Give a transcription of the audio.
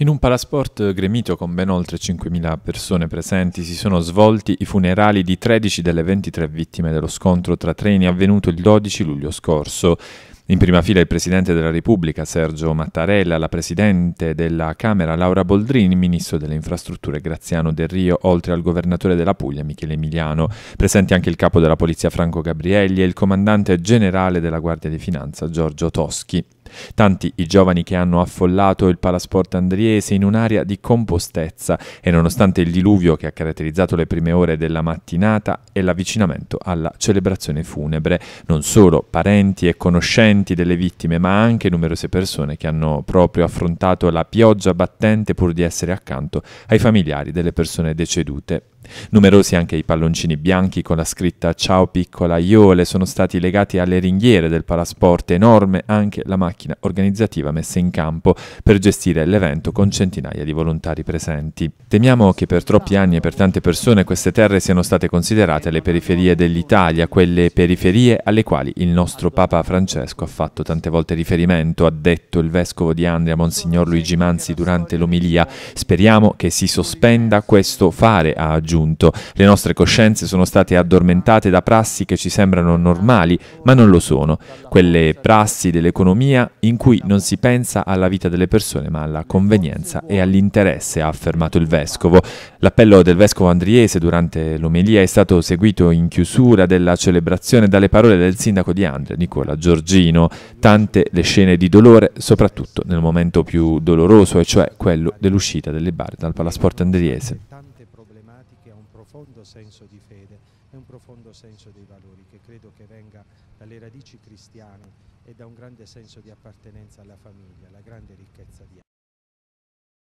In un palasport gremito con ben oltre 5.000 persone presenti si sono svolti i funerali di 13 delle 23 vittime dello scontro tra treni avvenuto il 12 luglio scorso. In prima fila il Presidente della Repubblica Sergio Mattarella, la Presidente della Camera Laura Boldrini, il Ministro delle Infrastrutture Graziano Del Rio, oltre al Governatore della Puglia Michele Emiliano, presenti anche il Capo della Polizia Franco Gabrielli e il Comandante Generale della Guardia di Finanza Giorgio Toschi. Tanti i giovani che hanno affollato il palasport andriese in un'area di compostezza e nonostante il diluvio che ha caratterizzato le prime ore della mattinata e l'avvicinamento alla celebrazione funebre, non solo parenti e conoscenti delle vittime, ma anche numerose persone che hanno proprio affrontato la pioggia battente pur di essere accanto ai familiari delle persone decedute. Numerosi anche i palloncini bianchi con la scritta Ciao piccola Iole sono stati legati alle ringhiere del palasport enorme anche la macchina organizzativa messa in campo per gestire l'evento con centinaia di volontari presenti. Temiamo che per troppi anni e per tante persone queste terre siano state considerate le periferie dell'Italia, quelle periferie alle quali il nostro Papa Francesco ha fatto tante volte riferimento, ha detto il vescovo di Andria Monsignor Luigi Manzi durante l'omilia. Speriamo che si sospenda questo fare, ha aggiunto raggiunto. Le nostre coscienze sono state addormentate da prassi che ci sembrano normali, ma non lo sono. Quelle prassi dell'economia in cui non si pensa alla vita delle persone, ma alla convenienza e all'interesse, ha affermato il vescovo. L'appello del vescovo andriese durante l'omelia è stato seguito in chiusura della celebrazione dalle parole del sindaco di Andria, Nicola Giorgino. Tante le scene di dolore, soprattutto nel momento più doloroso, e cioè quello dell'uscita delle barre dal palasport andriese profondo senso di fede e un profondo senso dei valori che credo che venga dalle radici cristiane e da un grande senso di appartenenza alla famiglia, la grande ricchezza di